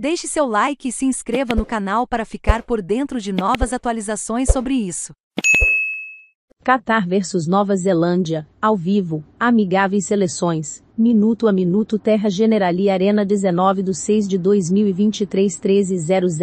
Deixe seu like e se inscreva no canal para ficar por dentro de novas atualizações sobre isso. Qatar versus Nova Zelândia, ao vivo, amigáveis seleções, minuto a minuto Terra Generali Arena 19 de 6 de 2023 1300,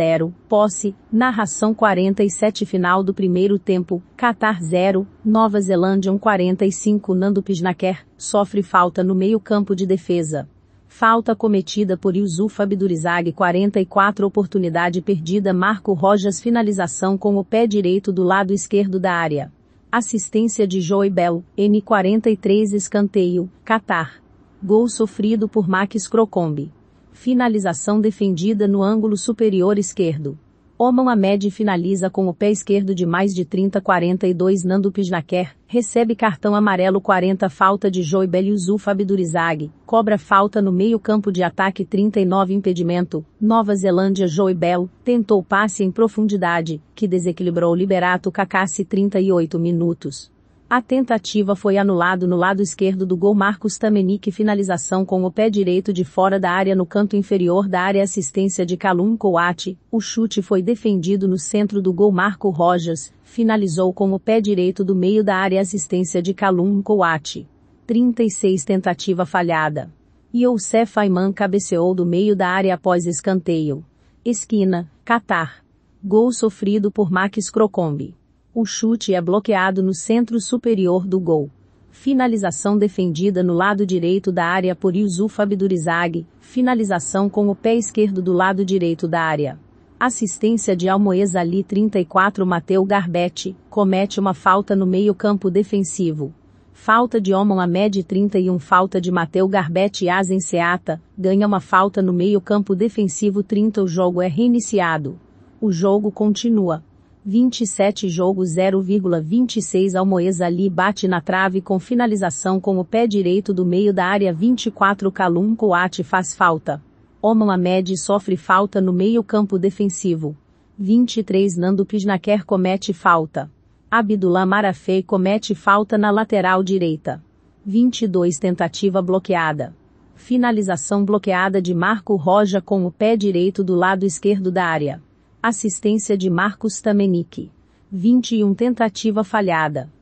posse, narração 47 final do primeiro tempo, Qatar 0, Nova Zelândia 1 45 Nando Pisnaker, sofre falta no meio campo de defesa. Falta cometida por Yusuf Abdurizag 44 Oportunidade perdida Marco Rojas Finalização com o pé direito do lado esquerdo da área. Assistência de Joey Bell, N43 Escanteio, Qatar. Gol sofrido por Max Crocombe. Finalização defendida no ângulo superior esquerdo. Oman Ahmed finaliza com o pé esquerdo de mais de 30-42 Nando Pisnaker, recebe cartão amarelo 40 falta de Joibel Yusuf Abdurizag, cobra falta no meio campo de ataque 39 impedimento, Nova Zelândia Joibel, tentou passe em profundidade, que desequilibrou o Liberato Kakassi 38 minutos. A tentativa foi anulado no lado esquerdo do gol Marcos Tamenik finalização com o pé direito de fora da área no canto inferior da área assistência de Calum Coate, o chute foi defendido no centro do gol Marco Rojas, finalizou com o pé direito do meio da área assistência de Calum Coate. 36 tentativa falhada. Youssef Ayman cabeceou do meio da área após escanteio. Esquina, Catar. Gol sofrido por Max Crocombe. O chute é bloqueado no centro superior do gol. Finalização defendida no lado direito da área por Yusuf Abdurizag, finalização com o pé esquerdo do lado direito da área. Assistência de Almoez Ali 34 Mateu Garbetti, comete uma falta no meio-campo defensivo. Falta de Omon Ahmed 31 Falta de Mateu Garbetti Azen Seata, ganha uma falta no meio-campo defensivo 30 O jogo é reiniciado. O jogo continua. 27 jogo 0,26 Almoez Ali bate na trave com finalização com o pé direito do meio da área 24 Calum Coate faz falta. Oman Ahmed sofre falta no meio campo defensivo. 23 Nando Pisnaquer comete falta. Abdullah Marafei comete falta na lateral direita. 22 Tentativa bloqueada. Finalização bloqueada de Marco Roja com o pé direito do lado esquerdo da área. Assistência de Marcos Tamenick. 21 tentativa falhada.